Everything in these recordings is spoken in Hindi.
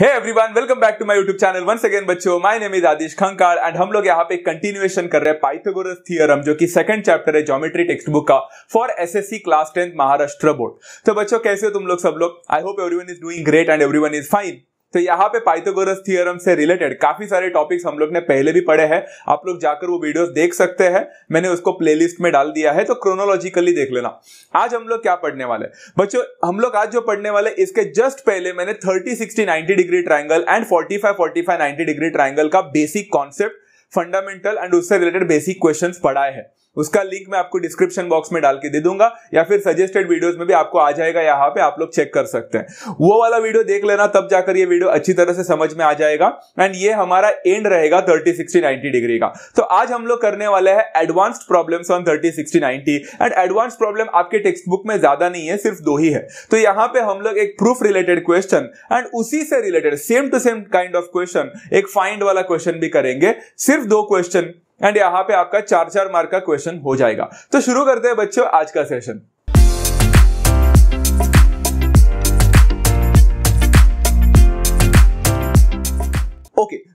Hey everyone welcome back to my YouTube channel once again बच्चों my name is Adesh Khankar and हम लोग यहाँ पे कंटिन्यूएशन कर रहे हैं पाइथागोरस थ्योरम जो कि सेकंड चैप्टर है ज्योमेट्री टेक्स्ट बुक का for SSC class tenth Maharashtra board तो बच्चों कैसे हो तुम लोग सब लोग I hope everyone is doing great and everyone is fine तो यहाँ पे पाइथागोरस थियरम से रिलेटेड काफी सारे टॉपिक्स हम लोग ने पहले भी पढ़े हैं आप लोग जाकर वो वीडियोस देख सकते हैं मैंने उसको प्लेलिस्ट में डाल दिया है तो क्रोनोलॉजिकली देख लेना आज हम लोग क्या पढ़ने वाले बच्चों हम लोग आज जो पढ़ने वाले इसके जस्ट पहले मैंने thirty sixty ninety degree triangle and forty five forty five ninety degree triangle का बेसिक कॉन्सेप्ट फंडामेंटल एंड उससे रिलेटेड बेसिक क्वेश्चन पढ़ाए हैं उसका लिंक मैं आपको डिस्क्रिप्शन बॉक्स में डाल के दे दूंगा या फिर सजेस्टेड वीडियोस में भी आपको आ जाएगा यहाँ पे आप लोग चेक कर सकते हैं वो वाला वीडियो देख लेना तब जाकर ये वीडियो अच्छी तरह से समझ में आ जाएगा एंड ये हमारा एंड रहेगा थर्टी सिक्सटी नाइनटी डिग्री का तो आज हम लोग करने वाले हैं advanced problem on thirty sixty ninety and advance problem आपके टेक्स्ट बुक में ज्यादा नहीं है सिर्फ दो ही है तो यहाँ पे हम लोग एक प्रूफ रिलेटेड क्वेश्चन एंड उसी से related same to same kind of question एक फाइंड वाला क्वेश्चन भी करेंगे सिर्फ दो क्वेश्चन एंड यहां पे आपका चार चार मार्क का क्वेश्चन हो जाएगा तो शुरू करते हैं बच्चों आज का सेशन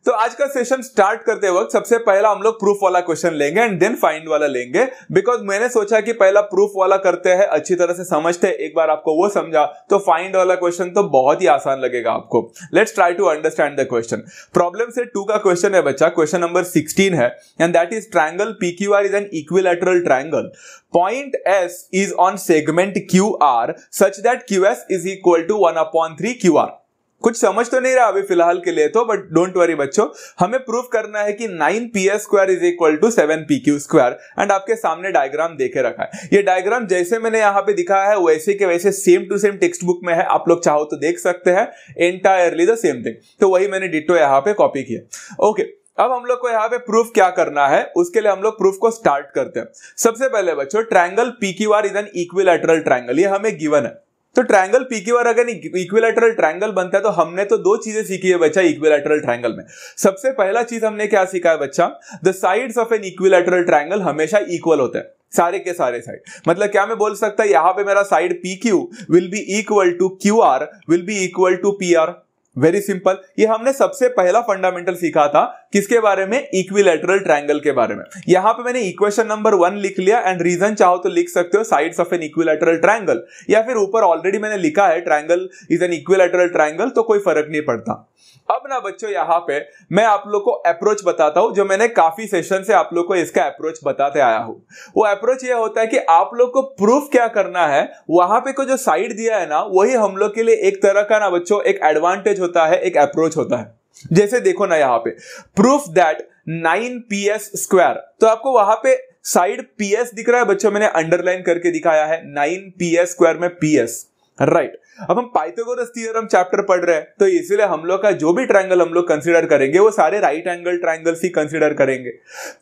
तो आज का सेशन स्टार्ट करते वक्त सबसे पहला हम लोग प्रूफ वाला क्वेश्चन लेंगे एंड देन फाइंड वाला लेंगे बिकॉज मैंने सोचा कि पहला प्रूफ वाला करते हैं अच्छी तरह से समझते हैं एक बार आपको वो समझा तो फाइंड वाला क्वेश्चन तो बहुत ही आसान लगेगा आपको let's try to understand the question problem से टू का क्वेश्चन है बच्चा क्वेश्चन नंबर सिक्सटीन है and that is triangle P Q R is an equilateral triangle point S is on segment Q R such that Q S is equal to one upon three Q R कुछ समझ तो नहीं रहा अभी फिलहाल के लिए तो बट डोंट वरी बच्चों हमें प्रूफ करना है कि nine P S square is equal to seven P Q square and आपके सामने डायग्राम देखे रखा है ये डायग्राम जैसे मैंने यहाँ पे दिखाया है वैसे के वैसे same to same text book में है आप लोग चाहो तो देख सकते हैं एंटायरली द सेम थिंग तो वही मैंने डिटो यहाँ पे कॉपी किया ओके okay. अब हम लोग को यहाँ पे प्रूफ क्या करना है उसके लिए हम लोग प्रूफ को स्टार्ट करते हैं सबसे पहले बच्चों triangle P Q R is an equilateral triangle ये हमें गिवन है तो ट्रायंगल पी क्यू आर अगर इक्विलेटरल ट्रायंगल बनता है तो हमने तो दो चीजें सीखी है बच्चा इक्विलेटरल ट्रायंगल में सबसे पहला चीज हमने क्या सीखा है बच्चा the sides of an equilateral triangle हमेशा इक्वल होते हैं सारे के सारे साइड मतलब क्या मैं बोल सकता है यहां पे मेरा side P Q will be equal to Q R will be equal to P R very simple ये हमने सबसे पहला फंडामेंटल सीखा था किसके बारे में इक्विलेटरल ट्रायंगल के बारे में यहां पे मैंने इक्वेशन नंबर वन लिख लिया एंड रीजन चाहो तो लिख सकते हो sides of an equilateral triangle या फिर ऊपर ऑलरेडी मैंने लिखा है triangle is an equilateral triangle तो कोई फर्क नहीं पड़ता अब ना बच्चों यहाँ पे मैं आप लोग को अप्रोच बताता हूँ जो मैंने काफी सेशन से आप लोग को इसका अप्रोच बताते आया हूँ वो अप्रोच ये होता है कि आप लोग को प्रूफ क्या करना है वहां पे को जो साइड दिया है ना वही हम लोग के लिए एक तरह का ना बच्चों एक एडवांटेज होता है एक अप्रोच होता है जैसे देखो ना यहाँ पे proof that nine P S square तो आपको वहां पे साइड पी एस दिख रहा है बच्चों मैंने अंडरलाइन करके दिखाया है नाइन पी एस स्क्वायर में पी एस राइट अब हम पाइथागोरस थ्योरम चैप्टर पढ़ रहे हैं तो इसलिए हम लोग का जो भी ट्रायंगल हम लोग कंसिडर करेंगे वो सारे राइट एंगल ट्रायंगल्स ही कंसिडर करेंगे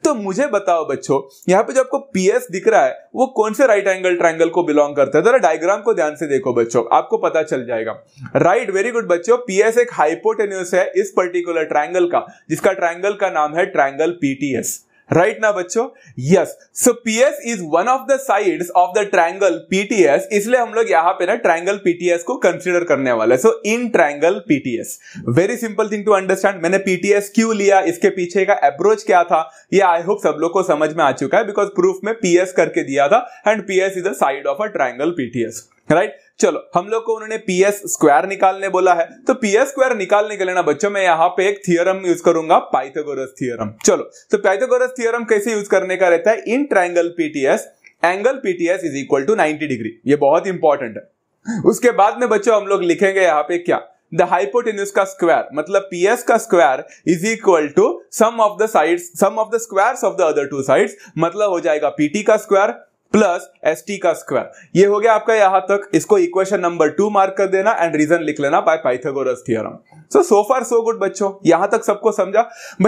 तो मुझे बताओ बच्चों यहाँ पे जो आपको पीएस दिख रहा है वो कौन से राइट एंगल ट्रायंगल को बिलोंग करता है जरा डायग्राम को ध्यान से देखो बच्चों आपको पता चल जाएगा राइट वेरी गुड बच्चों पीएस एक हाइपोटेन्यूस है इस पर्टिकुलर ट्राइंगल का जिसका ट्राइंगल का नाम है ट्राइंगल पीटीएस राइट ना बच्चों yes so PS is one of the sides of the triangle PTS इसलिए हम लोग यहां पे ना ट्रायंगल पीटीएस को कंसीडर करने वाले so in triangle PTS very simple thing to understand मैंने पीटीएस क्यों लिया इसके पीछे का अप्रोच क्या था ये आई होप सब लोग को समझ में आ चुका है बिकॉज प्रूफ में पीएस करके दिया था and PS is a side of a triangle PTS right चलो हम लोग को उन्होंने पी एस स्क्वायर निकालने बोला है तो पी एस स्क्वायर निकालने के लिए ना बच्चों मैं यहाँ पे एक थियरम यूज करूंगा पाइथागोरस थियोरम चलो तो पाइथागोरस थियोरम कैसे यूज करने का रहता है in triangle PTS angle PTS is equal to 90 degree ये बहुत इंपॉर्टेंट है उसके बाद में बच्चों हम लोग लिखेंगे यहाँ पे क्या द हाइपोटेन्यूस का स्क्वायर मतलब पी एस का square is equal to sum of the sides sum of the squares of the other two sides मतलब हो जाएगा पीटी का स्क्वायर प्लस एस टी का स्क्वायर ये हो गया आपका यहां तक इसको इक्वेशन नंबर टू मार्क कर देना एंड रीजन लिख लेना by Pythagoras theorem so so far so good बच्चों यहां तक सबको समझा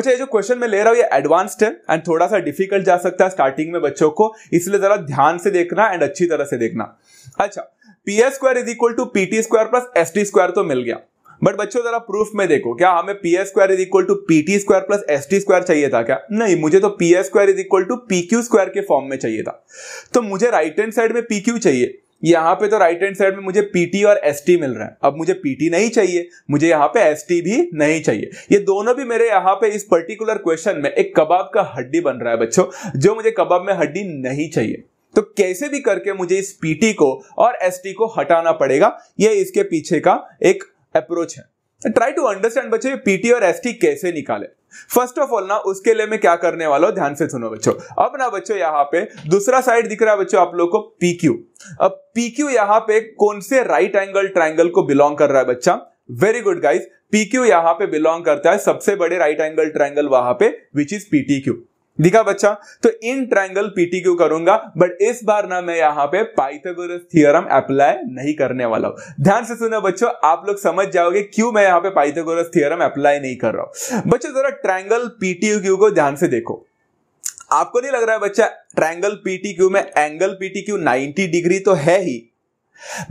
ये जो क्वेश्चन में ले रहा हूं ये एडवांस्ड है एंड थोड़ा सा डिफिकल्ट जा सकता है स्टार्टिंग में बच्चों को इसलिए जरा ध्यान से देखना एंड अच्छी तरह से देखना अच्छा P S square is equal to PT square plus S T square तो मिल गया बट बच्चों जरा प्रूफ में देखो क्या हमें P S square is equal to P T square plus S T square चाहिए था क्या नहीं मुझे तो P S square is equal to P Q square के फॉर्म में चाहिए था तो मुझे राइट हैंड साइड में पी क्यू चाहिए यहाँ पे तो राइट हैंड साइड में मुझे पीटी और एसटी मिल रहा है अब मुझे पीटी नहीं चाहिए मुझे यहाँ पे एसटी भी नहीं चाहिए ये दोनों भी मेरे यहाँ पे इस पर्टिकुलर क्वेश्चन में एक कबाब का हड्डी बन रहा है बच्चों जो मुझे कबाब में हड्डी नहीं चाहिए तो कैसे भी करके मुझे इस पीटी को और एसटी को हटाना पड़ेगा ये इसके पीछे का एक अप्रोच है ट्राई टू अंडरस्टैंड बच्चों ये पीटी और एसटी कैसे निकाले फर्स्ट ऑफ ऑल ना उसके लिए मैं क्या करने वाला हूं ध्यान से सुनो बच्चों अब ना बच्चों यहाँ पे दूसरा साइड दिख रहा है बच्चों आप लोगों को पी क्यू अब पी क्यू यहाँ पे कौन से राइट एंगल ट्राइंगल को बिलोंग कर रहा है बच्चा very good guys P Q यहाँ पे बिलोंग करता है सबसे बड़े राइट एंगल ट्राइंगल वहां पे विच इज पीटी क्यू दिखा बच्चा तो इन ट्रायंगल पीटी क्यू करूंगा बट इस बार ना मैं यहां पे पाइथागोरस थ्योरम अप्लाई नहीं करने वाला हूं ध्यान से सुना बच्चों आप लोग समझ जाओगे क्यों मैं यहां पे पाइथागोरस थियोरम अप्लाई नहीं कर रहा हूं बच्चों जरा ट्रायंगल पीटी क्यू को ध्यान से देखो आपको नहीं लग रहा है बच्चा ट्रायंगल पीटी क्यू में angle PT Q ninety degree तो है ही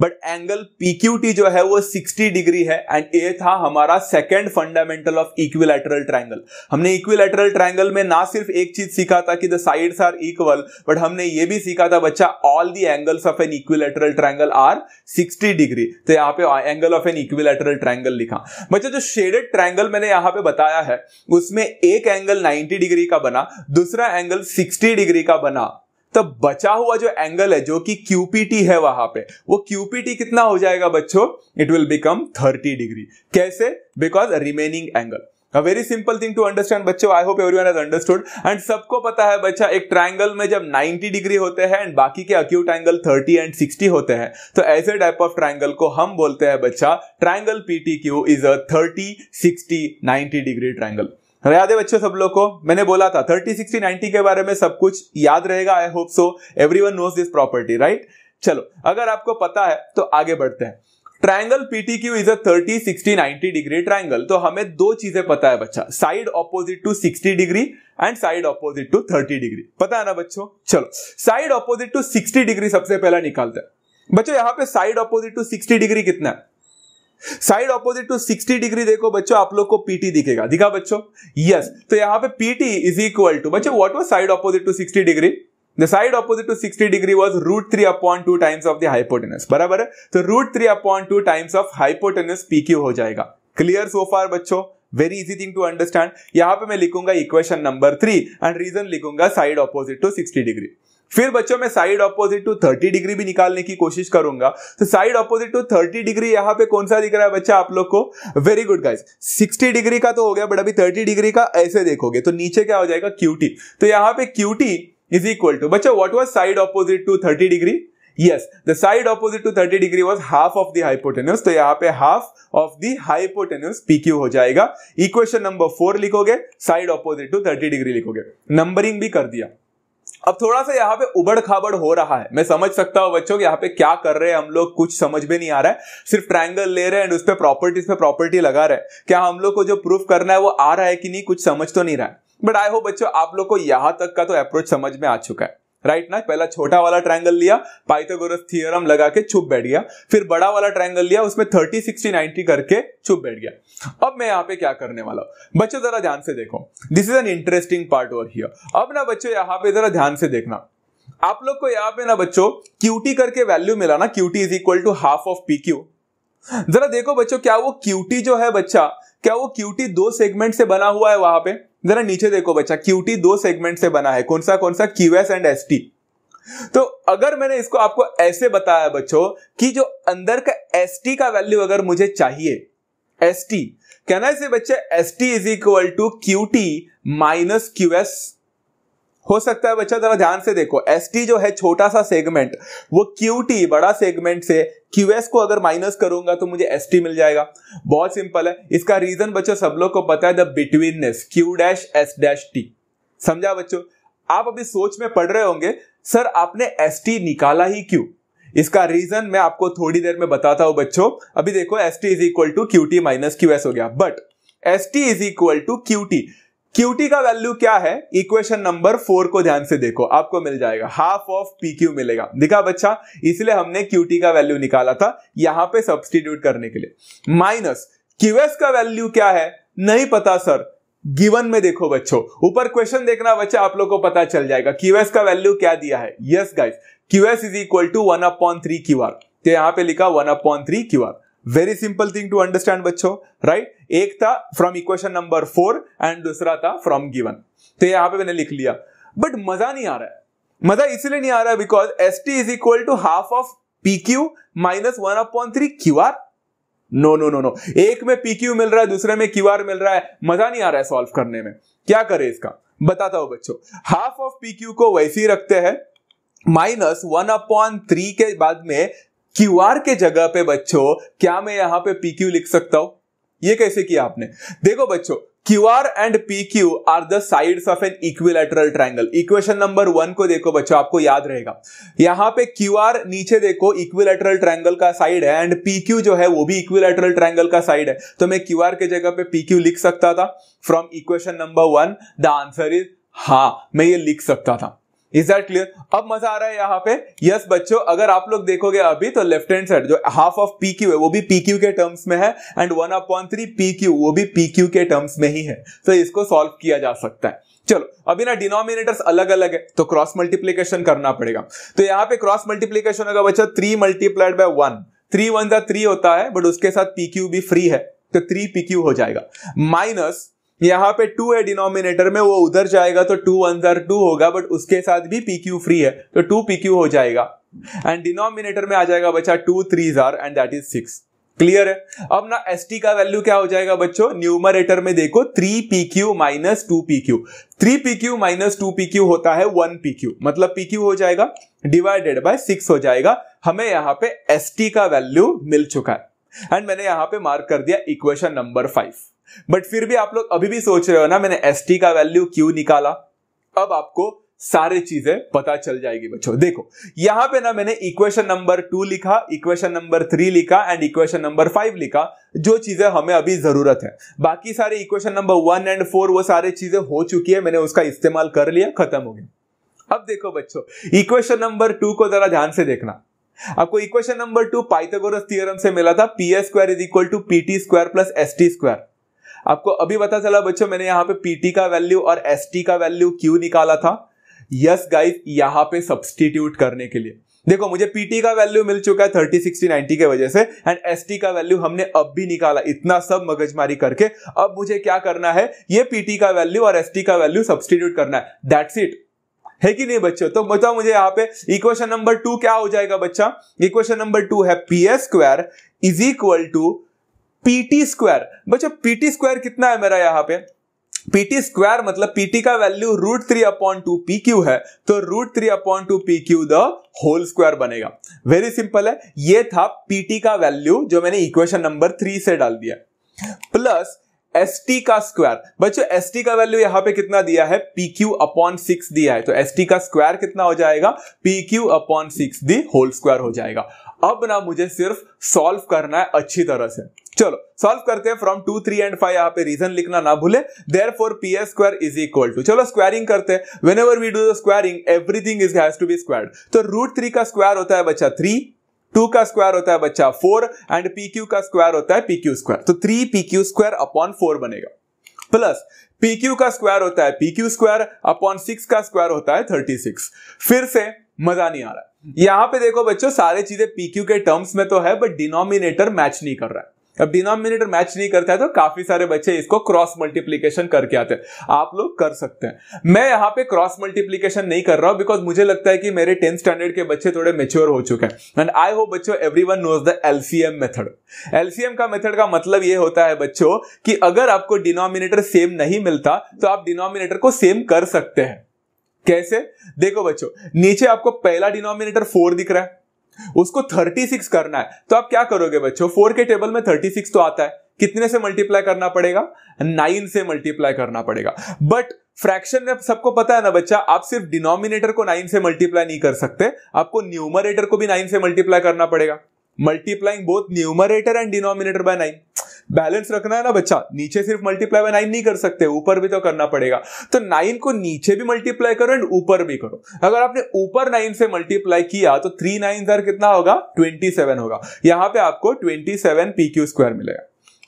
बट एंगल पीक्यूटी जो है वो 60 डिग्री है एंड ए था हमारा second fundamental of equilateral triangle हमने इक्विलेटरल ट्राइंगल में ना सिर्फ एक चीज सीखा था कि the sides are equal but हमने ये भी सीखा था बच्चा all the angles of an equilateral triangle are 60 degree तो यहाँ पे angle of an equilateral triangle लिखा बच्चा जो शेडेड ट्राइंगल मैंने यहाँ पे बताया है उसमें एक एंगल नाइनटी डिग्री का बना दूसरा एंगल सिक्सटी डिग्री का बना तो बचा हुआ जो एंगल है जो कि क्यूपीटी है वहां पे वो क्यूपीटी कितना हो जाएगा बच्चों इट विल बिकम 30 डिग्री कैसे because remaining angle a very simple thing to understand बच्चों I hope everyone has understood and सबको पता है बच्चा एक ट्राइंगल में जब 90 डिग्री होते हैं एंड बाकी के अक्यूट एंगल 30 एंड 60 होते हैं तो ऐसे टाइप ऑफ ट्राइंगल को हम बोलते हैं बच्चा triangle PT Q is a 30 60 90 degree triangle याद है बच्चों सब लोग को मैंने बोला था थर्टी सिक्सटी नाइनटी के बारे में सब कुछ याद रहेगा I hope so everyone knows this property right चलो अगर आपको पता है तो आगे बढ़ते हैं triangle PT Q is a thirty sixty ninety degree triangle तो हमें दो चीजें पता है बच्चा side opposite to sixty degree and side opposite to thirty degree पता है ना बच्चों चलो side opposite to sixty degree सबसे पहला निकालते हैं बच्चों यहाँ पे side opposite to sixty degree कितना है साइड ऑपोजिट टू 60 डिग्री देखो बच्चों आप लोग को पीटी दिखेगा दिखा बच्चों यस yes. तो यहां पे पीटी इज इक्वल टू बच्चों what was side opposite to 60 degree the side opposite to 60 degree was root three upon two times of the hypotenuse बराबर है तो root three upon two times of hypotenuse PQ हो जाएगा क्लियर सो फार बच्चों very easy thing to understand यहां पे मैं लिखूंगा equation number three and reason लिखूंगा साइड ऑपोजिट टू 60 डिग्री फिर बच्चों में साइड ऑपोजिट टू 30 डिग्री भी निकालने की कोशिश करूंगा तो साइड ऑपोजिट टू 30 डिग्री यहाँ पे कौन सा दिख रहा है बच्चा आप लोग को वेरी गुड गाइस 60 डिग्री का तो हो गया बट अभी 30 डिग्री का ऐसे देखोगे तो नीचे क्या हो जाएगा क्यूटी तो यहाँ पे क्यूटी इज इक्वल टू बच्चा what was side opposite to thirty degree yes the side opposite to 30 degree was half of the hypotenuse तो यहाँ पे half of the hypotenuse Q हो जाएगा इक्वेशन नंबर फोर लिखोगे साइड ऑपोजिट टू 30 डिग्री लिखोगे नंबरिंग भी कर दिया अब थोड़ा सा यहाँ पे उबड़ खाबड़ हो रहा है मैं समझ सकता हूँ बच्चों यहाँ पे क्या कर रहे हैं हम लोग कुछ समझ में नहीं आ रहा है सिर्फ ट्रायंगल ले रहे हैं एंड उस पर प्रॉपर्टीज पे प्रॉपर्टी लगा रहे हैं क्या हम लोग को जो प्रूफ करना है वो आ रहा है कि नहीं कुछ समझ तो नहीं रहा है बट आई होप बच्चों आप लोग को यहां तक का तो अप्रोच समझ में आ चुका है राइट right ना पहला छोटा वाला ट्रायंगल लिया पाइथागोरस थ्योरम लगा के छुप बैठ गया फिर बड़ा वाला ट्रायंगल लिया उसमें थर्टी 60 90 करके छुप बैठ गया अब मैं यहाँ पे क्या करने वाला हूं बच्चों जरा ध्यान से देखो this is an interesting part over here अब ना बच्चों यहाँ पे जरा ध्यान से देखना आप लोग को यहाँ पे ना बच्चों क्यूटी करके वैल्यू मिला ना QT is equal to half of P Q जरा देखो बच्चों क्या वो क्यूटी जो है बच्चा क्या वो क्यूटी दो सेगमेंट से बना हुआ है वहां पे जरा नीचे देखो बच्चा क्यूटी दो सेगमेंट से बना है कौन सा कौन सा Q S and S T तो अगर मैंने इसको आपको ऐसे बताया बच्चों कि जो अंदर का एस टी का वैल्यू अगर मुझे चाहिए एस टी कहना से बच्चे S T is equal to Q T minus Q S हो सकता है बच्चा जरा ध्यान से देखो एस जो है छोटा सा सेगमेंट वो क्यू बड़ा सेगमेंट से क्यू को अगर माइनस करूंगा तो मुझे एस मिल जाएगा बहुत सिंपल है इसका रीजन बच्चों सब लोग को पता है the betweenness Q dash S dash T समझा बच्चों आप अभी सोच में पढ़ रहे होंगे सर आपने एस निकाला ही क्यों इसका रीजन मैं आपको थोड़ी देर में बताता हूं बच्चों अभी देखो S T is equal to Q T minus Q S हो गया but S T is equal to Q T QT का वैल्यू क्या है इक्वेशन नंबर फोर को ध्यान से देखो आपको मिल जाएगा हाफ ऑफ पी क्यू मिलेगा दिखा बच्चा इसलिए हमने क्यूटी का वैल्यू निकाला था यहां पे सब्सटीट्यूट करने के लिए माइनस क्यूएस का वैल्यू क्या है नहीं पता सर गिवन में देखो बच्चों ऊपर क्वेश्चन देखना बच्चा आप लोग को पता चल जाएगा क्यूएस का वैल्यू क्या दिया है yes guys QS is equal to one upon three Q R तो यहां पर लिखा one upon three Q R very simple thing to understand बच्चों राइट एक था from equation number four and दूसरा था फ्रॉम गिवन तो यहां पे मैंने लिख लिया बट मजा नहीं आ रहा है मजा इसलिए नहीं आ रहा है because S T is equal to half of P Q minus one upon three Q R no no no no एक में पी क्यू मिल रहा है दूसरे में क्यू आर मिल रहा है मजा नहीं आ रहा है सॉल्व करने में क्या करे इसका बताता हूं बच्चों हाफ ऑफ पी क्यू को वैसे ही रखते हैं माइनस वन अपॉन थ्री के बाद में क्यू आर के जगह पे बच्चों क्या मैं यहां पे पी क्यू लिख सकता हूं ये कैसे किया आपने देखो बच्चों Q R and P Q R the sides of an equilateral triangle equation number one को देखो बच्चों आपको याद रहेगा यहां पे क्यू आर नीचे देखो इक्विलेटरल ट्राइंगल का साइड है एंड पी क्यू जो है वो भी इक्विलेटरल ट्राइंगल का साइड है तो मैं क्यू आर के जगह पे पी क्यू लिख सकता था from equation number one the answer is हा मैं ये लिख सकता था इज दैट क्लियर अब मजा आ रहा है यहाँ पे यस yes, बच्चों अगर आप लोग देखोगे अभी तो लेफ्ट हैंड साइड जो हाफ ऑफ पी क्यू है वो भी पी क्यू के टर्म्स में है and one upon three P Q वो भी पी क्यू के टर्म्स में ही है तो इसको सॉल्व किया जा सकता है चलो अभी ना डिनोमिनेटर्स अलग अलग है तो क्रॉस मल्टीप्लीकेशन करना पड़ेगा तो यहाँ पे क्रॉस मल्टीप्लीकेशन होगा बच्चा three multiplied by one three one का थ्री होता है बट उसके साथ पी क्यू भी फ्री है तो थ्री पी क्यू हो जाएगा माइनस यहाँ पे टू है डिनोमिनेटर में वो उधर जाएगा तो टू वन जार टू होगा बट उसके साथ भी पी क्यू फ्री है तो टू पी क्यू हो जाएगा एंड डिनोमिनेटर में आ जाएगा बच्चा टू थ्री जार and that is six clear है अब ना एस टी का वैल्यू क्या हो जाएगा बच्चों न्यूमरेटर में देखो three P Q minus two P Q three P Q minus two P Q होता है वन पी क्यू मतलब पी क्यू हो जाएगा डिवाइडेड बाय सिक्स हो जाएगा हमें यहाँ पे एस टी का वैल्यू मिल चुका है एंड मैंने यहाँ पे मार्क कर दिया इक्वेशन नंबर फाइव बट फिर भी आप लोग अभी भी सोच रहे हो ना मैंने एस का वैल्यू क्यू निकाला अब आपको सारी चीजें पता चल जाएगी बच्चों देखो यहां पे ना मैंने इक्वेशन नंबर टू लिखा इक्वेशन नंबर थ्री लिखा एंड इक्वेशन नंबर फाइव लिखा जो चीजें हमें अभी जरूरत है बाकी सारे equation number one and four वो सारी चीजें हो चुकी है मैंने उसका इस्तेमाल कर लिया खत्म हो गया अब देखो बच्चों इक्वेशन नंबर टू को जरा ध्यान से देखना आपको equation number two Pythagoras theorem से मिला था P S square is equal to P T square plus S T square आपको अभी पता चला बच्चों मैंने यहाँ पे पीटी का वैल्यू और एसटी का वैल्यू क्यों निकाला था यस गाइस यहाँ पे सब्सटीट्यूट करने के लिए देखो मुझे पीटी का वैल्यू मिल चुका है थर्टी सिक्सटी नाइनटी के वजह से एंड एसटी का वैल्यू हमने अब भी निकाला इतना सब मगजमारी करके अब मुझे क्या करना है ये पीटी का वैल्यू और एसटी का वैल्यू सब्सटीट्यूट करना है दैट्स इट है कि नहीं बच्चों तो बताओ मुझे यहाँ पे इक्वेशन नंबर टू क्या हो जाएगा बच्चा इक्वेशन नंबर टू है P S square is equal to PT square बच्चों पीटी स्क्वायर कितना है मेरा यहाँ पे पीटी स्क्वायर मतलब पीटी का value root three upon two P Q है तो root three upon two P Q the whole square बनेगा वेरी सिंपल है ये था पीटी का वैल्यू जो मैंने इक्वेशन नंबर थ्री से डाल दिया प्लस एस टी का स्क्वायर बच्चों एस टी का वैल्यू यहां पे कितना दिया है पी क्यू अपॉन सिक्स दिया है तो एस टी का स्क्वायर कितना हो जाएगा P Q upon six the whole square हो जाएगा अब ना मुझे सिर्फ सॉल्व करना है अच्छी तरह से चलो सॉल्व करते हैं from two three and five यहाँ पे रीजन लिखना ना भूले therefore P S square is equal to चलो स्क्वायरिंग करते हैं whenever we do the squaring everything is has to be square तो रूट थ्री का स्क्वायर होता है बच्चा थ्री टू का स्क्वायर होता है बच्चा फोर एंड पी क्यू का स्क्वायर होता है पी क्यू स्क्वायर तो three P Q square upon four बनेगा प्लस पी क्यू का स्क्वायर होता है P Q square upon six का स्क्वायर होता है थर्टी सिक्स फिर से मजा नहीं आ रहा यहां पे देखो बच्चों सारे चीजें पीक्यू के टर्म्स में तो है बट डिनोमिनेटर मैच नहीं कर रहा है अब डिनोमिनेटर मैच नहीं करता है तो काफी सारे बच्चे इसको क्रॉस मल्टीप्लीकेशन करके आते हैं आप लोग कर सकते हैं मैं यहाँ पे क्रॉस मल्टीप्लीकेशन नहीं कर रहा हूं बिकॉज मुझे लगता है कि मेरे टेंथ स्टैंडर्ड के बच्चे थोड़े मेच्योर हो चुके हैं एंड आई होप बच्चों everyone knows the LCM method LCM का मेथड का मतलब ये होता है बच्चों की अगर आपको डिनोमिनेटर सेम नहीं मिलता तो आप डिनोमिनेटर को सेम कर सकते हैं कैसे देखो बच्चों नीचे आपको पहला डिनोमिनेटर फोर दिख रहा है उसको थर्टी सिक्स करना है तो आप क्या करोगे बच्चों फोर के टेबल में थर्टी सिक्स तो आता है कितने से मल्टीप्लाई करना पड़ेगा नाइन से मल्टीप्लाई करना पड़ेगा बट फ्रैक्शन में सबको पता है ना बच्चा आप सिर्फ डिनोमिनेटर को नाइन से मल्टीप्लाई नहीं कर सकते आपको न्यूमरेटर को भी नाइन से मल्टीप्लाई करना पड़ेगा multiplying both numerator and denominator by nine balance रखना है ना बच्चा नीचे सिर्फ मल्टीप्लाई बाय नाइन नहीं कर सकते ऊपर भी तो करना पड़ेगा तो नाइन को नीचे भी मल्टीप्लाई करो एंड ऊपर भी करो अगर आपने ऊपर नाइन से मल्टीप्लाई किया तो थ्री नाइन सर कितना होगा ट्वेंटी सेवन होगा यहां पे आपको twenty seven P Q square मिलेगा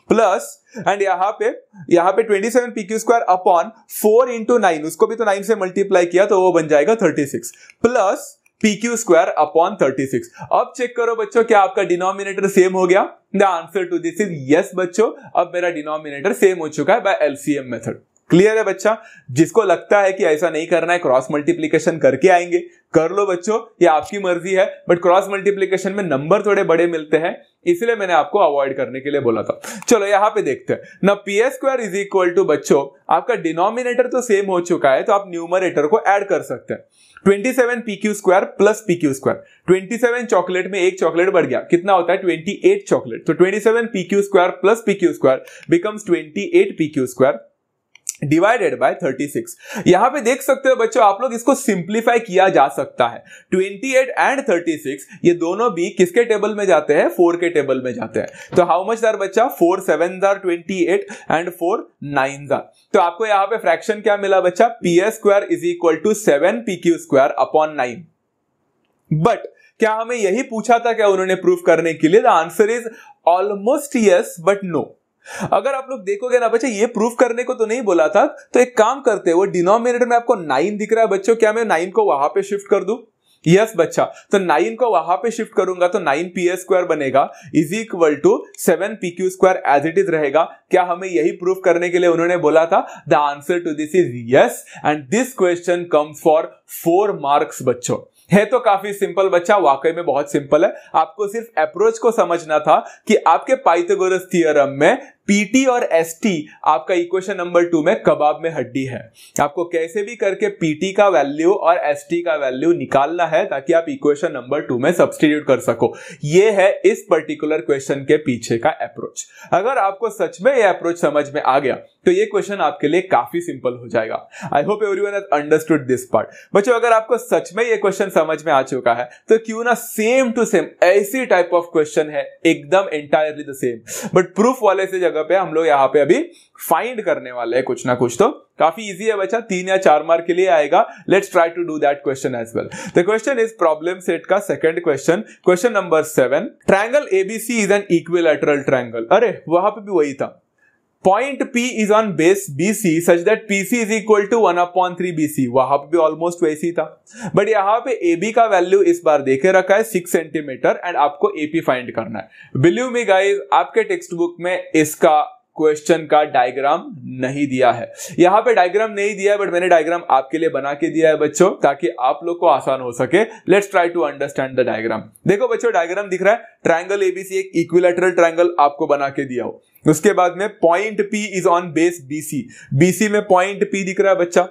प्लस एंड यहाँ पे यहाँ पे twenty seven P Q square upon four into nine उसको भी तो नाइन से मल्टीप्लाई किया तो वो बन जाएगा thirty six plus P Q square upon thirty six अब चेक करो बच्चों क्या आपका डिनोमिनेटर सेम हो गया the answer to this is yes बच्चों अब मेरा डिनोमिनेटर सेम हो चुका है बाय एलसीएम मेथड क्लियर है बच्चा जिसको लगता है कि ऐसा नहीं करना है क्रॉस मल्टीप्लीकेशन करके आएंगे कर लो बच्चों ये आपकी मर्जी है बट क्रॉस मल्टीप्लीकेशन में नंबर थोड़े बड़े मिलते हैं इसलिए मैंने आपको अवॉइड करने के लिए बोला था चलो यहाँ पे देखते हैं ना P S square is equal to बच्चो आपका डिनोमिनेटर तो सेम हो चुका है तो आप न्यूमरेटर को ऐड कर सकते हैं twenty seven P Q square plus P Q square twenty seven chocolate में एक चॉकलेट बढ़ गया कितना होता है ट्वेंटी एट चॉकलेट तो twenty seven P Q square plus P Q square becomes twenty eight P Q square divided by 36 यहां पे देख सकते हो बच्चों आप लोग इसको सिंप्लीफाई किया जा सकता है 28 एंड 36 ये दोनों भी किसके टेबल में जाते हैं फोर के टेबल में जाते हैं तो हाउ मच दर बच्चा four seven twenty eight and four nine there तो आपको यहां पे फ्रैक्शन क्या मिला बच्चा P S square is equal to seven P Q square upon nine but क्या हमें यही पूछा था क्या उन्होंने प्रूफ करने के लिए the answer is almost yes but no अगर आप लोग देखोगे ना बच्चे ये प्रूफ करने को तो नहीं बोला था तो एक काम करते वो डिनोमिनेटर में आपको नाइन दिख रहा है बच्चों क्या मैं नाइन को वहां पे शिफ्ट कर दू यस yes, बच्चा तो नाइन को वहां पे शिफ्ट करूंगा तो नाइन पी ए स्क्वायर बनेगा is equal to seven P Q square as it is रहेगा क्या हमें यही प्रूफ करने के लिए उन्होंने बोला था the answer to this is yes and this question come for four marks बच्चों है तो काफी सिंपल बच्चा हाँ, वाकई में बहुत सिंपल है आपको सिर्फ अप्रोच को समझना था कि आपके पाइथागोरस थ्योरम में पीटी और एसटी आपका इक्वेशन नंबर टू में कबाब में हड्डी है आपको कैसे भी करके पीटी का वैल्यू और एसटी का वैल्यू निकालना है ताकि आप इक्वेशन नंबर टू में सब्सटीट्यूट कर सको ये है इस पर्टिकुलर क्वेश्चन के पीछे का अप्रोच अगर आपको सच में ये अप्रोच समझ में आ गया तो ये क्वेश्चन आपके लिए काफी सिंपल हो जाएगा I hope everyone understood this part बच्चों अगर आपको सच में ये क्वेश्चन समझ में आ चुका है तो क्यों ना सेम टू सेम ऐसी टाइप ऑफ क्वेश्चन है एकदम entirely the same but proof वाले से जगह पे हम लोग यहाँ पे अभी फाइंड करने वाले हैं कुछ ना कुछ तो काफी इजी है बच्चा तीन या चार मार्क के लिए आएगा let's try to do that question as well the question is problem set का second question question number seven triangle ABC is an equilateral triangle अरे वहां पे भी वही था point P is on base B C such that P C is equal to one upon three B C वहां पर भी ऑलमोस्ट वैसे ही था बट यहाँ पे ए बी का वैल्यू इस बार देखे रखा है सिक्स सेंटीमीटर एंड आपको एपी फाइंड करना है बिलीव मी गाइज आपके टेक्स्ट बुक में इसका क्वेश्चन का डायग्राम नहीं दिया है यहाँ पे डायग्राम नहीं दिया है बट मैंने डायग्राम आपके लिए बना के दिया है बच्चों ताकि आप लोग को आसान हो सके let's try to understand the diagram देखो बच्चों डायग्राम दिख रहा है ट्रायंगल एबीसी एक इक्विलेटरल ट्रायंगल आपको बना के दिया हो उसके बाद में point P is on base BC BC में पॉइंट पी दिख रहा है बच्चा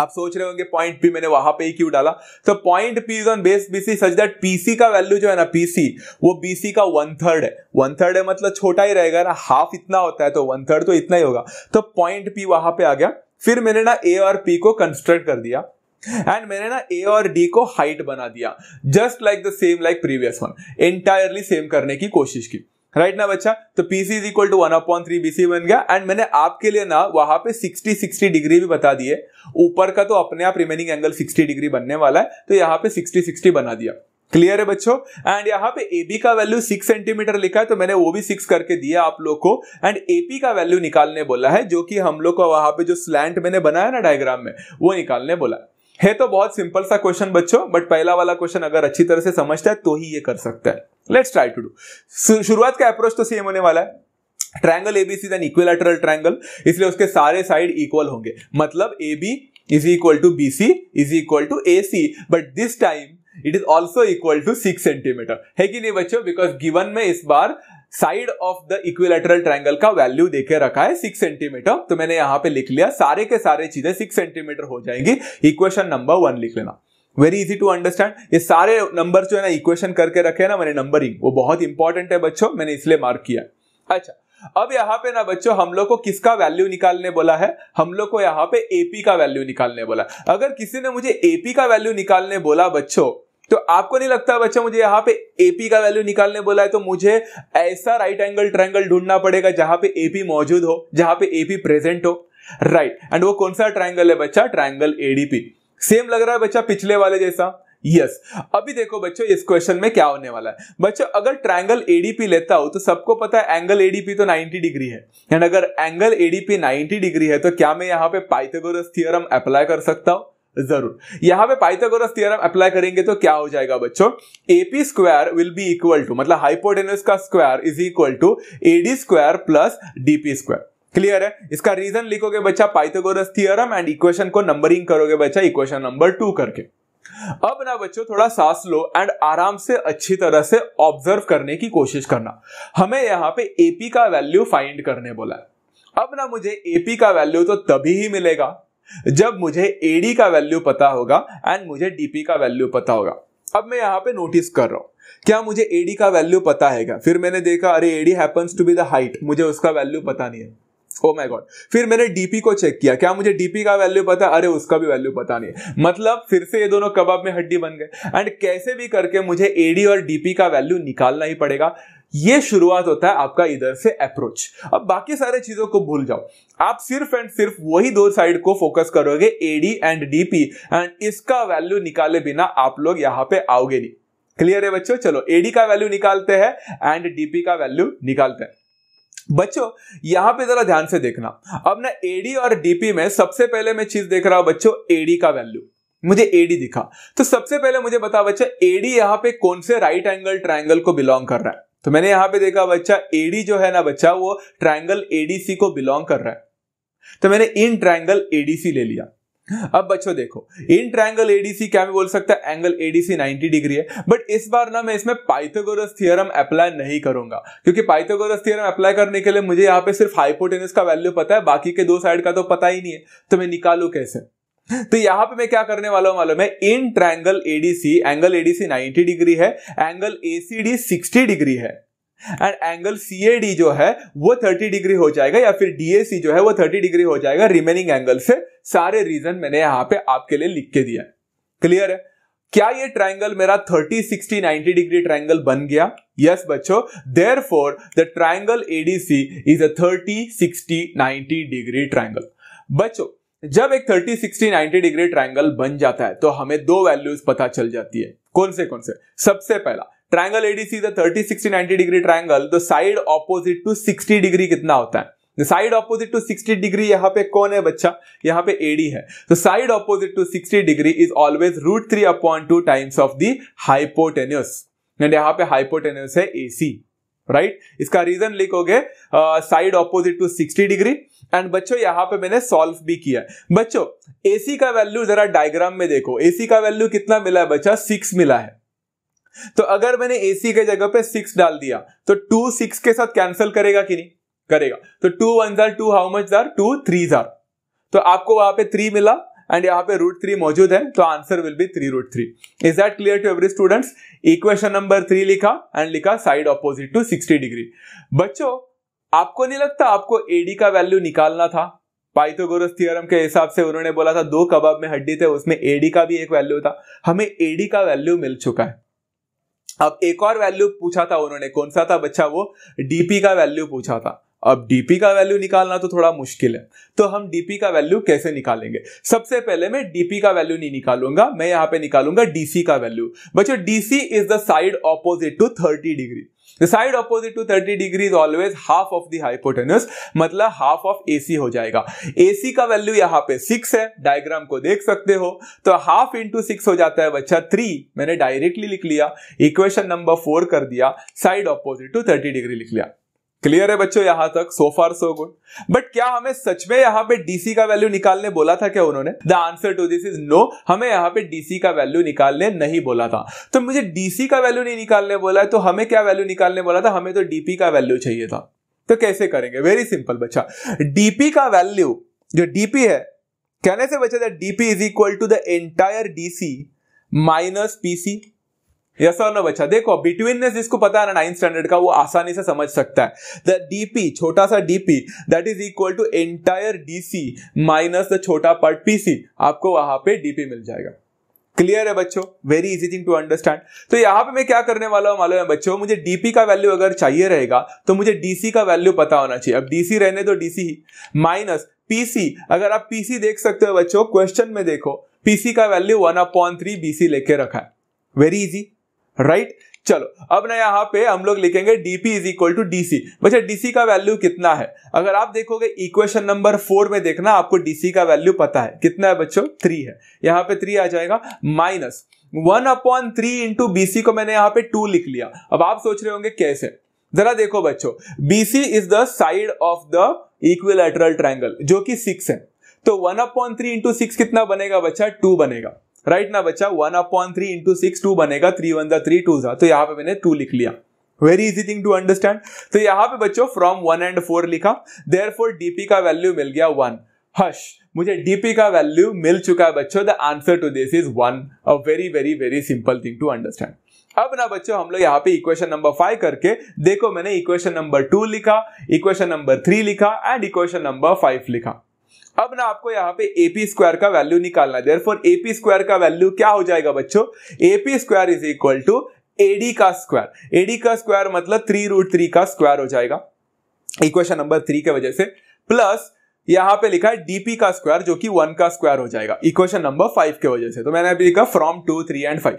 आप सोच रहे होंगे पॉइंट पी मैंने वहां पे ही क्यों डाला तो point P is on base BC such that PC का वैल्यू जो है ना पीसी वो बीसी का वन थर्ड है वन थर्ड है मतलब छोटा ही रहेगा ना हाफ इतना होता है तो वन थर्ड तो इतना ही होगा तो पॉइंट पी वहां पे आ गया फिर मैंने ना ए और पी को कंस्ट्रक्ट कर दिया एंड मैंने ना ए और डी को हाइट बना दिया just like the same like previous one entirely same करने की कोशिश की राइट ना बच्चा तो PC is equal to one upon three C बन गया एंड मैंने आपके लिए ना वहां पे 60 60 डिग्री भी बता दिए ऊपर का तो अपने आप रिमेनिंग एंगल 60 डिग्री बनने वाला है तो यहाँ पे 60 60 बना दिया क्लियर है बच्चों एंड यहाँ पे एबी का वैल्यू सिक्स सेंटीमीटर लिखा है तो मैंने वो भी सिक्स करके दिया आप लोग को एंड एपी का वैल्यू निकालने बोला है जो कि हम लोग का वहां पे जो स्लैंट मैंने बनाया ना डायग्राम में वो निकालने बोला है है तो बहुत सिंपल सा क्वेश्चन बच्चों बट पहला वाला क्वेश्चन अगर अच्छी तरह से समझता है तो ही ये कर सकता है लेट्स ट्राई टू डू शुरुआत का अप्रोच तो सेम होने वाला है triangle ABC then equilateral triangle इसलिए उसके सारे साइड इक्वल होंगे मतलब A B is equal to B C is equal to A C but this time it is also equal to six centimetre है कि नहीं बच्चों बिकॉज गिवन में इस बार side of the equilateral triangle का वैल्यू देके रखा है सिक्स सेंटीमीटर तो मैंने यहां पे लिख लिया सारे के सारे चीजें सिक्स सेंटीमीटर हो जाएंगी इक्वेशन नंबर वन लिख लेना वेरी इजी टू अंडरस्टैंड ये सारे नंबर जो है ना इक्वेशन करके रखे ना मैंने नंबरिंग वो बहुत इंपॉर्टेंट है बच्चों मैंने इसलिए मार्क किया अच्छा अब यहाँ पे ना बच्चों हम लोग को किसका वैल्यू निकालने बोला है हम लोग को यहाँ पे एपी का वैल्यू निकालने बोला अगर किसी ने मुझे एपी का वैल्यू निकालने बोला बच्चों तो आपको नहीं लगता बच्चा मुझे यहाँ पे एपी का वैल्यू निकालने बोला है तो मुझे ऐसा राइट एंगल ट्रायंगल ढूंढना पड़ेगा जहां पे एपी मौजूद हो जहां पे एपी प्रेजेंट हो राइट right. एंड वो कौन सा ट्रायंगल है बच्चा ट्रायंगल एडीपी सेम लग रहा है बच्चा पिछले वाले जैसा यस yes. अभी देखो बच्चों इस क्वेश्चन में क्या होने वाला है बच्चों अगर ट्रायंगल एडीपी लेता हो तो सबको पता है एंगल एडीपी तो 90 डिग्री है एंड अगर एंगल एडीपी 90 डिग्री है तो क्या मैं यहाँ पे पाइथागोरस थ्योरम अप्लाई कर सकता हूं जरूर यहां पे पाइथागोरस थ्योरम अप्लाई करेंगे तो क्या हो जाएगा बच्चों AP square will be equal to मतलब हाइपोटेनस का square is equal to AD square plus DP square clear है इसका रीजन लिखोगे बच्चा पाइथागोरस थ्योरम एंड इक्वेशन को नंबरिंग करोगे बच्चा इक्वेशन नंबर टू करके अब ना बच्चों थोड़ा सांस लो एंड आराम से अच्छी तरह से ऑब्जर्व करने की कोशिश करना हमें यहां पे एपी का वैल्यू फाइंड करने बोला है अब ना मुझे एपी का वैल्यू तो तभी ही मिलेगा जब मुझे एडी का वैल्यू पता होगा एंड मुझे डीपी का वैल्यू पता होगा अब मैं यहां पे नोटिस कर रहा हूं क्या मुझे एडी का वैल्यू पता है क्या फिर मैंने देखा अरे AD happens to be the height मुझे उसका वैल्यू पता नहीं है ओ माय गॉड फिर मैंने डीपी को चेक किया क्या मुझे डीपी का वैल्यू पता है अरे उसका भी वैल्यू पता नहीं है मतलब फिर से ये दोनों कबाब में हड्डी बन गए एंड कैसे भी करके मुझे एडी और डीपी का वैल्यू निकालना ही पड़ेगा ये शुरुआत होता है आपका इधर से अप्रोच अब बाकी सारे चीजों को भूल जाओ आप सिर्फ एंड सिर्फ वही दो साइड को फोकस करोगे एडी एंड डीपी एंड इसका वैल्यू निकाले बिना आप लोग यहाँ पे आओगे नहीं क्लियर है बच्चों चलो एडी का वैल्यू निकालते हैं एंड डीपी का वैल्यू निकालते हैं बच्चों यहां पे जरा ध्यान से देखना अब ना एडी और डीपी में सबसे पहले मैं चीज देख रहा हूं बच्चों एडी का वैल्यू मुझे एडी दिखा तो सबसे पहले मुझे बता बच्चों एडी यहां पे कौन से राइट एंगल ट्राइंगल को बिलोंग कर रहा है तो मैंने यहां पे देखा बच्चा एडी जो है ना बच्चा वो ट्राइंगल एडीसी को बिलोंग कर रहा है तो मैंने इन ट्राइंगल एडीसी ले लिया अब बच्चों देखो इन ट्राइंगल एडीसी क्या मैं बोल सकता है एंगल एडीसी 90 डिग्री है बट इस बार ना मैं इसमें पाइथागोरस थ्योरम अप्लाई नहीं करूंगा क्योंकि पाइथागोरस थ्योरम अप्लाई करने के लिए मुझे यहां पे सिर्फ हाइपोटेनस का वैल्यू पता है बाकी के दो साइड का तो पता ही नहीं है तो मैं निकालू कैसे तो यहां पे मैं क्या करने वाला हूं मालूम है in triangle ADC angle ADC 90 degree है एंगल एसीडी 60 डिग्री है एंड एंगल सीएडी जो है वो 30 डिग्री हो जाएगा या फिर डीएसी जो है वो 30 डिग्री हो जाएगा रिमेनिंग एंगल से सारे रीजन मैंने यहां पे आपके लिए लिख के दिया क्लियर है क्या ये ट्राइंगल मेरा 30, 60, 90 डिग्री ट्राइंगल बन गया यस yes, बच्चों therefore the triangle ADC is a 30, 60, 90 degree triangle बच्चों जब एक 30, 60, 90 डिग्री ट्रायंगल बन जाता है तो हमें दो वैल्यूज पता चल जाती है कौन से कौन से सबसे पहला triangle ADC thirty sixty ninety degree triangle तो side opposite to sixty degree कितना होता है साइड ऑपोजिट टू 60 डिग्री यहाँ पे कौन है बच्चा यहाँ पे एडी है तो side opposite to 60 degree is always root three upon two times of the hypotenuse and यहाँ पे हाइपोटेन्यूस है एसी राइट right? इसका रीजन लिखोगे side opposite to 60 degree and बच्चों यहां पे मैंने सॉल्व भी किया बच्चों एसी का वैल्यू जरा डायग्राम में देखो एसी का वैल्यू कितना मिला है बच्चा सिक्स मिला है तो अगर मैंने एसी के जगह पे सिक्स डाल दिया तो टू सिक्स के साथ कैंसिल करेगा कि नहीं करेगा तो टू वन जार टू हाउ मच जार टू थ्री जार तो आपको वहां पे थ्री मिला एंड यहाँ पे रूट थ्री मौजूद है तो answer will be three root three is that clear to every student equation number three लिखा एंड लिखा side opposite to sixty degree बच्चों आपको नहीं लगता आपको एडी का वैल्यू निकालना था पाइथागोरस थ्योरम के हिसाब से उन्होंने बोला था दो कबाब में हड्डी थे उसमें एडी का भी एक वैल्यू था हमें एडी का वैल्यू मिल चुका है अब एक और वैल्यू पूछा था उन्होंने कौन सा था बच्चा वो डीपी का वैल्यू पूछा था अब डीपी का वैल्यू निकालना तो थोड़ा मुश्किल है तो हम डीपी का वैल्यू कैसे निकालेंगे सबसे पहले मैं डीपी का वैल्यू नहीं निकालूंगा मैं यहाँ पे निकालूंगा डीसी का वैल्यू बच्चों DC is the side opposite to 30 degree the side opposite to 30 degree is always half of the hypotenuse मतलब हाफ ऑफ ए हो जाएगा ए का वैल्यू यहाँ पे सिक्स है डायग्राम को देख सकते हो तो हाफ इंटू सिक्स हो जाता है बच्चा थ्री मैंने डायरेक्टली लिख लिया इक्वेशन नंबर फोर कर दिया side opposite to thirty degree लिख लिया क्लियर है बच्चों यहां तक सो फार सो गुड बट क्या हमें सच में यहाँ पे डीसी का वैल्यू निकालने बोला था क्या उन्होंने the answer to this is no हमें यहाँ पे डीसी का वैल्यू निकालने नहीं बोला था तो मुझे डीसी का वैल्यू नहीं निकालने बोला है तो हमें क्या वैल्यू निकालने बोला था हमें तो डीपी का वैल्यू चाहिए था तो कैसे करेंगे वेरी सिंपल बच्चा डीपी का वैल्यू जो डीपी है कहने से बच्चा DP is equal to the entire DC minus PC yes और नो बच्चा देखो बिटवीननेस जिसको पता है ना नाइन्थ स्टैंडर्ड का वो आसानी से समझ सकता है द डीपी छोटा सा DP that is equal to entire DC minus the छोटा पार्ट पीसी आपको वहां पे डीपी मिल जाएगा क्लियर है बच्चों very easy thing to understand तो यहां पे मैं क्या करने वाला हूं मालूम है बच्चों मुझे डीपी का वैल्यू अगर चाहिए रहेगा तो मुझे डीसी का वैल्यू पता होना चाहिए अब डीसी रहने दो डीसी ही माइनस पीसी अगर आप पीसी देख सकते हो बच्चों क्वेश्चन में देखो पीसी का value one upon three BC लेके रखा है वेरी इजी राइट चलो अब ना यहाँ पे हम लोग लिखेंगे DP is equal to DC बच्चा डीसी का वैल्यू कितना है अगर आप देखोगे इक्वेशन नंबर फोर में देखना आपको डीसी का वैल्यू पता है कितना है बच्चों थ्री है यहाँ पे थ्री आ जाएगा minus one upon three into BC को मैंने यहाँ पे टू लिख लिया अब आप सोच रहे होंगे कैसे जरा देखो बच्चों BC is the side of the equilateral triangle जो कि सिक्स है तो one upon three into six कितना बनेगा बच्चा टू बनेगा राइट ना बच्चा one upon three into six two बनेगा थ्री वन थ्री टू जा तो यहाँ पे मैंने टू लिख लिया very easy thing to understand तो यहाँ पे बच्चों फ्रॉम वन एंड फोर लिखा देयर फोर डीपी का वैल्यू मिल गया वन हश मुझे डीपी का वैल्यू मिल चुका है बच्चों the answer to this is one a very very very simple thing to understand अब ना बच्चों हम लोग यहाँ पे इक्वेशन नंबर फाइव करके देखो मैंने इक्वेशन नंबर टू लिखा इक्वेशन नंबर थ्री लिखा एंड इक्वेशन नंबर फाइव लिखा अब ना आपको यहाँ पे एपी स्क्वायर का वैल्यू निकालना देर फॉर एपी स्क्वायर का वैल्यू क्या हो जाएगा बच्चों AP square is equal to AD का स्क्वायर एडी का स्क्वायर मतलब थ्री रूट थ्री का स्क्वायर हो जाएगा इक्वेशन नंबर थ्री के वजह से प्लस यहां पे लिखा है डीपी का स्क्वायर जो कि वन का स्क्वायर हो जाएगा इक्वेशन नंबर फाइव के वजह से तो मैंने अभी लिखा from two three and five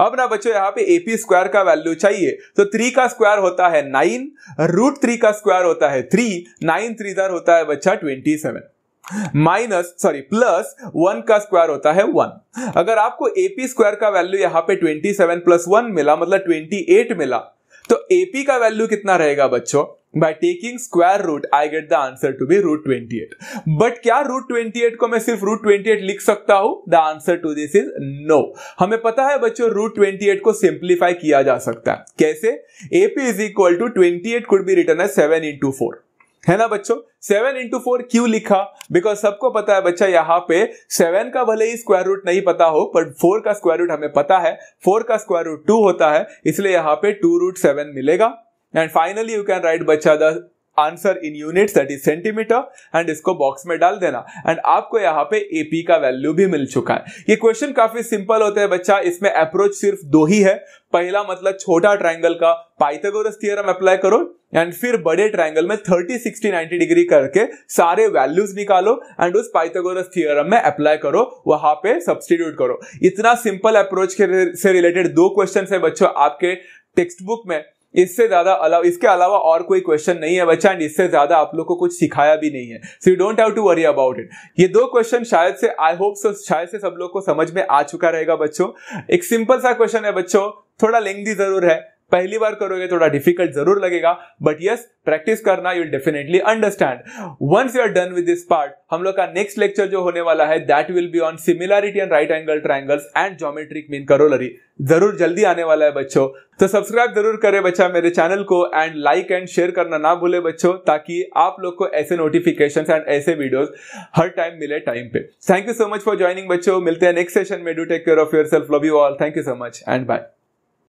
अब ना बच्चों यहाँ पे एपी स्क्वायर का वैल्यू चाहिए तो थ्री का स्क्वायर होता है नाइन रूट थ्री का स्क्वायर होता है थ्री नाइन थ्री दर होता है बच्चा twenty seven minus sorry plus one का स्क्वायर होता है वन अगर आपको एपी स्क्वायर का वैल्यू यहाँ पे ट्वेंटी सेवन प्लस वन मिला मतलब ट्वेंटी एट मिला तो एपी का वैल्यू कितना रहेगा बच्चों by taking square root I get the answer to be root twenty eight but क्या रूट ट्वेंटी एट को मैं सिर्फ रूट ट्वेंटी एट लिख सकता हूं the answer to this is no हमें पता है बच्चों रूट ट्वेंटी एट को सिंप्लीफाई किया जा सकता है कैसे AP is equal to twenty eight could be written है सेवन इंटू फोर है ना बच्चों सेवन इंटू फोर क्यों लिखा बिकॉज सबको पता है बच्चा यहाँ पे सेवन का भले ही स्क्वायर रूट नहीं पता हो पर फोर का स्क्वायर रूट हमें पता है फोर का स्क्वायर रूट टू होता है इसलिए यहाँ पे टू रूट सेवन मिलेगा and finally you can write बच्चा the answer in units that is centimetre and इसको बॉक्स में डाल देना एंड आपको यहाँ पे एपी का वैल्यू भी मिल चुका है ये क्वेश्चन काफी सिंपल होता है बच्चा इसमें अप्रोच सिर्फ दो ही है पहला मतलब छोटा ट्रायंगल का पाइथागोरस थ्योरम अप्लाई करो एंड फिर बड़े ट्रायंगल में 30, 60, 90 डिग्री करके सारे वैल्यूज निकालो एंड उस पाइथागोरस थ्योरम में अप्लाई करो वहां पे सब्सटीट्यूट करो इतना सिंपल अप्रोच के से रिलेटेड दो क्वेश्चन है बच्चों आपके टेक्स्ट बुक में इससे ज्यादा अलावा इसके अलावा और कोई क्वेश्चन नहीं है बच्चा एंड इससे ज्यादा आप लोग को कुछ सिखाया भी नहीं है so you don't have to worry about it ये दो क्वेश्चन शायद से आई होप सो शायद से सब लोग को समझ में आ चुका रहेगा बच्चों एक सिंपल सा क्वेश्चन है बच्चों थोड़ा लेंदी जरूर है पहली बार करोगे थोड़ा डिफिकल्ट जरूर लगेगा बट यस प्रैक्टिस करना you definitely understand once you are done with this part हम लोग का नेक्स्ट लेक्चर जो होने वाला है that will be on similarity and right angle triangles and geometric mean corollary जरूर जल्दी आने वाला है बच्चों तो सब्सक्राइब जरूर करें बच्चा मेरे चैनल को एंड लाइक एंड शेयर करना ना भूले बच्चों ताकि आप लोग को ऐसे नोटिफिकेशन एंड ऐसे वीडियोज हर टाइम मिले टाइम पे thank you so much for joining बच्चों मिलते हैं नेक्स्ट सेशन में do take care of yourself love you all thank you so much and bye